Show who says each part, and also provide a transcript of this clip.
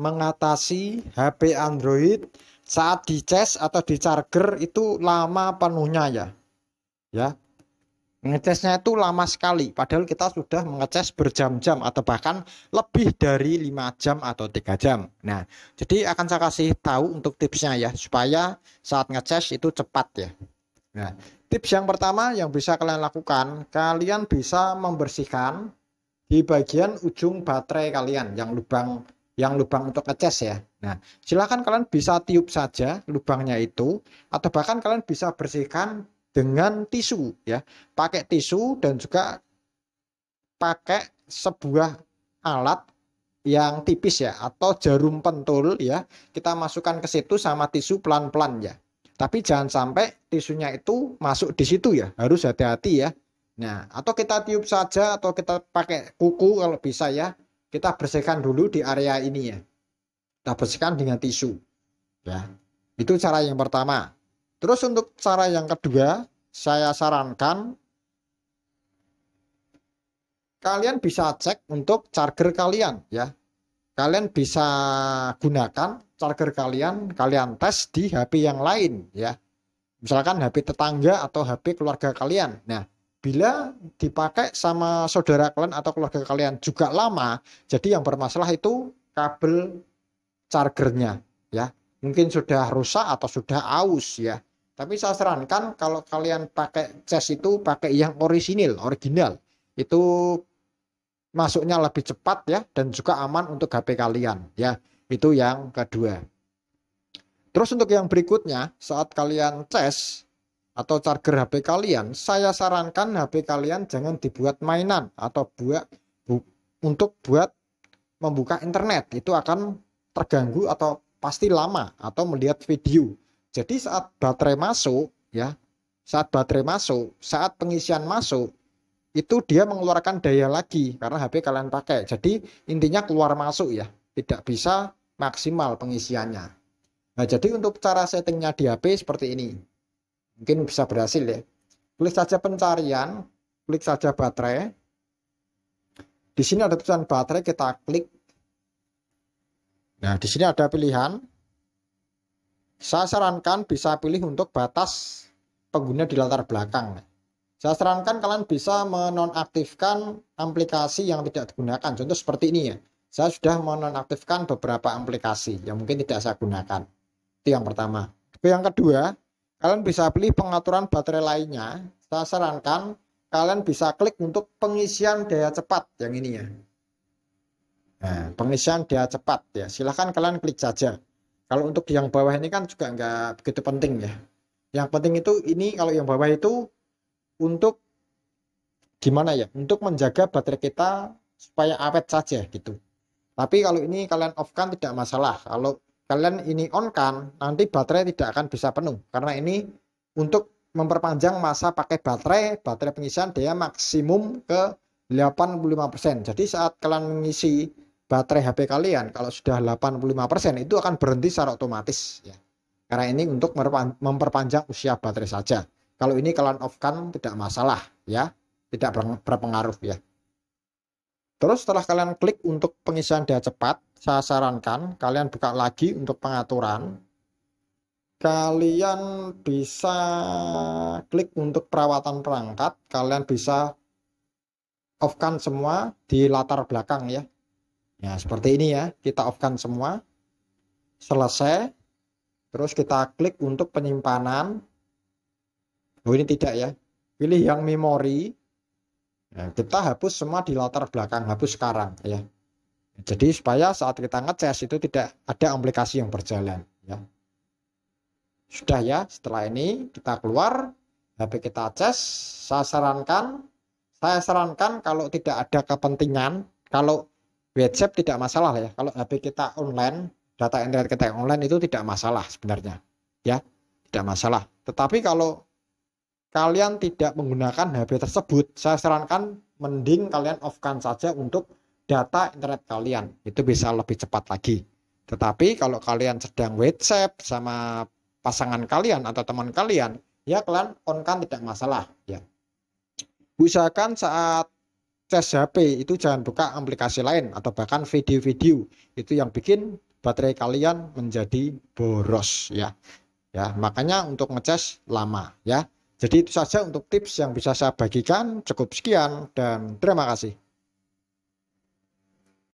Speaker 1: mengatasi HP Android saat di charge atau di charger itu lama penuhnya ya. Ya. Ngecasnya itu lama sekali padahal kita sudah mengecas berjam-jam atau bahkan lebih dari 5 jam atau 3 jam. Nah, jadi akan saya kasih tahu untuk tipsnya ya supaya saat ngecas itu cepat ya. Nah, tips yang pertama yang bisa kalian lakukan, kalian bisa membersihkan di bagian ujung baterai kalian yang lubang yang lubang untuk ngeces ya. Nah, silakan kalian bisa tiup saja lubangnya itu atau bahkan kalian bisa bersihkan dengan tisu ya. Pakai tisu dan juga pakai sebuah alat yang tipis ya atau jarum pentul ya kita masukkan ke situ sama tisu pelan-pelan ya tapi jangan sampai tisunya itu masuk di situ ya harus hati-hati ya nah atau kita tiup saja atau kita pakai kuku kalau bisa ya kita bersihkan dulu di area ini ya. Kita bersihkan dengan tisu. Ya. Itu cara yang pertama. Terus untuk cara yang kedua, saya sarankan kalian bisa cek untuk charger kalian ya. Kalian bisa gunakan charger kalian, kalian tes di HP yang lain ya. Misalkan HP tetangga atau HP keluarga kalian. Nah, Bila dipakai sama saudara kalian atau keluarga kalian juga lama, jadi yang bermasalah itu kabel chargernya ya. Mungkin sudah rusak atau sudah aus ya. Tapi saya sarankan kalau kalian pakai cas itu pakai yang orisinil, original. Itu masuknya lebih cepat ya dan juga aman untuk HP kalian ya. Itu yang kedua. Terus untuk yang berikutnya, saat kalian tes atau charger HP kalian, saya sarankan HP kalian jangan dibuat mainan atau buat bu, untuk buat membuka internet. Itu akan terganggu atau pasti lama atau melihat video. Jadi saat baterai masuk ya, saat baterai masuk, saat pengisian masuk, itu dia mengeluarkan daya lagi karena HP kalian pakai. Jadi intinya keluar masuk ya, tidak bisa maksimal pengisiannya. Nah, jadi untuk cara settingnya di HP seperti ini. Mungkin bisa berhasil ya. Klik saja pencarian, klik saja baterai. Di sini ada tulisan baterai, kita klik. Nah, di sini ada pilihan. Saya sarankan bisa pilih untuk batas pengguna di latar belakang. Saya sarankan kalian bisa menonaktifkan aplikasi yang tidak digunakan. Contoh seperti ini ya. Saya sudah menonaktifkan beberapa aplikasi yang mungkin tidak saya gunakan. Itu yang pertama. Itu yang kedua, Kalian bisa pilih pengaturan baterai lainnya. Saya sarankan kalian bisa klik untuk pengisian daya cepat yang ini ya. Nah, pengisian daya cepat ya. Silahkan kalian klik saja. Kalau untuk yang bawah ini kan juga nggak begitu penting ya. Yang penting itu ini kalau yang bawah itu untuk gimana ya? Untuk menjaga baterai kita supaya awet saja gitu. Tapi kalau ini kalian off kan tidak masalah. Kalau kalian ini on kan nanti baterai tidak akan bisa penuh karena ini untuk memperpanjang masa pakai baterai baterai pengisian dia maksimum ke 85% jadi saat kalian mengisi baterai HP kalian kalau sudah 85% itu akan berhenti secara otomatis ya karena ini untuk memperpanjang usia baterai saja kalau ini kalian off kan tidak masalah ya tidak berpengaruh ya Terus setelah kalian klik untuk pengisian daya cepat, saya sarankan kalian buka lagi untuk pengaturan. Kalian bisa klik untuk perawatan perangkat, kalian bisa off-kan semua di latar belakang ya. Ya, seperti ini ya. Kita off-kan semua. Selesai. Terus kita klik untuk penyimpanan. Oh, ini tidak ya. Pilih yang memori. Ya, kita hapus semua di latar belakang, hapus sekarang ya. Jadi supaya saat kita ngeces itu tidak ada aplikasi yang berjalan ya. Sudah ya, setelah ini kita keluar HP kita cas. saya sarankan saya sarankan kalau tidak ada kepentingan, kalau WhatsApp tidak masalah ya. Kalau HP kita online, data internet kita yang online itu tidak masalah sebenarnya. Ya, tidak masalah. Tetapi kalau kalian tidak menggunakan HP tersebut, saya sarankan mending kalian off-kan saja untuk data internet kalian. Itu bisa lebih cepat lagi. Tetapi kalau kalian sedang WhatsApp sama pasangan kalian atau teman kalian, ya kalian on-kan tidak masalah. Ya. Usahakan saat tes HP itu jangan buka aplikasi lain atau bahkan video-video. Itu yang bikin baterai kalian menjadi boros ya. Ya, makanya untuk ngecas lama ya. Jadi itu saja untuk tips yang bisa saya bagikan. Cukup sekian dan terima kasih.